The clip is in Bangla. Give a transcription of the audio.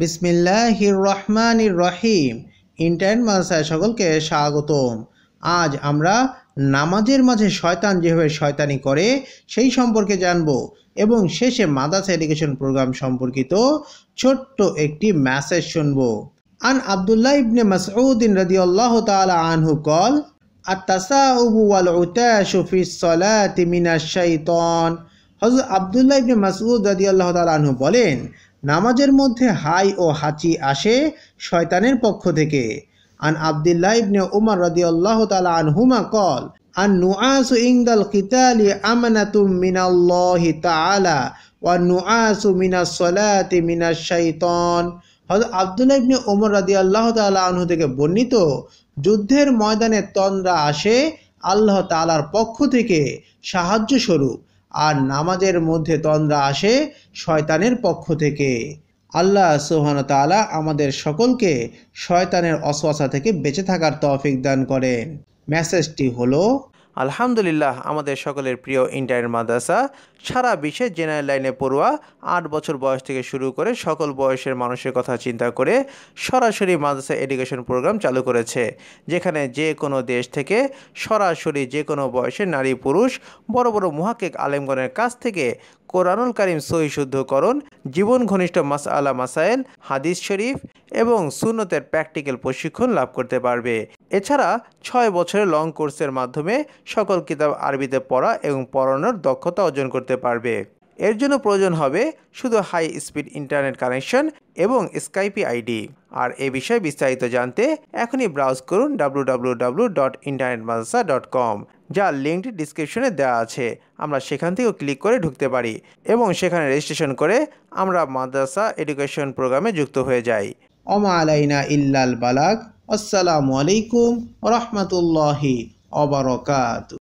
বিসমিল্লাহির রহমানির রহিম ইন্টারনেট মাদ্রাসায় সকলকে স্বাগতম আজ আমরা নামাজের মাঝে শয়তান যেভাবে শয়তানি করে সেই সম্পর্কে জানব এবং শেষে মাদাসা এডুকেশন প্রোগ্রাম সম্পর্কিত ছোট্ট একটি ম্যাসেজ শুনব আন আবদুল্লাহ ইবনে মাসউদ্দিন আল্লাহ তালা আনহু কল التثاؤب والعتاش في الصلاة من الشيطان হজরত আবদুল্লাহ ইবনে মাসউদ আল্লাহ আনহু বলেন নামাজের মধ্যে হাই ও হাঁচি আসে শয়তানের পক্ষ থেকে আন আবদুল্লাহ ইবনে উমর রাদিয়াল্লাহু তাআলা আনহুমা কল আন নুআসু ইনদাল কিতালি আমানাতুম মিনাল্লাহি তাআলা ওয়া নুআসু মিনাস সালাতি মিনাশ শাইতান হযরত আব্দুল্লাহ ইবনে ওমর রাদিয়াল্লাহু তাআলা আনহু থেকে বর্ণিত যুদ্ধের ময়দানে তন্দ্রা আসে আল্লাহ তাআলার পক্ষ থেকে সাহায্য স্বরূপ আর নামাজের মধ্যে তন্দ্রা আসে শয়তানের পক্ষ থেকে আল্লাহ সুহান তালা আমাদের সকলকে শয়তানের অসওয়াসা থেকে বেঁচে থাকার তফিক দান করেন মেসেজটি হলো আলহামদুলিল্লাহ আমাদের সকলের প্রিয় ইন্টারের মাদ্রাসা সারা বিশ্বে জেনারেল লাইনে পড়ুয়া আট বছর বয়স থেকে শুরু করে সকল বয়সের মানুষের কথা চিন্তা করে সরাসরি মাদ্রাসা এডুকেশন প্রোগ্রাম চালু করেছে যেখানে যে কোনো দেশ থেকে সরাসরি যে কোনো বয়সের নারী পুরুষ বড় বড় মহাকেক আলেমগণের কাছ থেকে কোরআনুল করিম সহি শুদ্ধকরণ জীবন ঘনিষ্ঠ মাস আলা মাসাইল হাদিস শরীফ এবং সুন্নতের প্র্যাকটিক্যাল প্রশিক্ষণ লাভ করতে পারবে এছাড়া ছয় বছরের লং কোর্সের মাধ্যমে সকল কিতাব আরবিতে পড়া এবং পড়ানোর দক্ষতা অর্জন করতে পারবে এর জন্য প্রয়োজন হবে শুধু হাই স্পিড ইন্টারনেট কানেকশন এবং স্কাইপি আইডি আর এ বিষয়ে বিস্তারিত জানতে এখনই ব্রাউজ করুন W W W dot internet madrasa dot com যার লিঙ্কটি ডিসক্রিপশনে দেওয়া আছে আমরা সেখান থেকেও ক্লিক করে ঢুকতে পারি এবং সেখানে রেজিস্ট্রেশন করে আমরা মাদ্রাসা এডুকেশন প্রোগ্রামে যুক্ত হয়ে যাই অমালাইনা আলাইনা ইল্লাল বালাক আসসালামু আলাইকুম রহমতুল্লাহি অবরকাত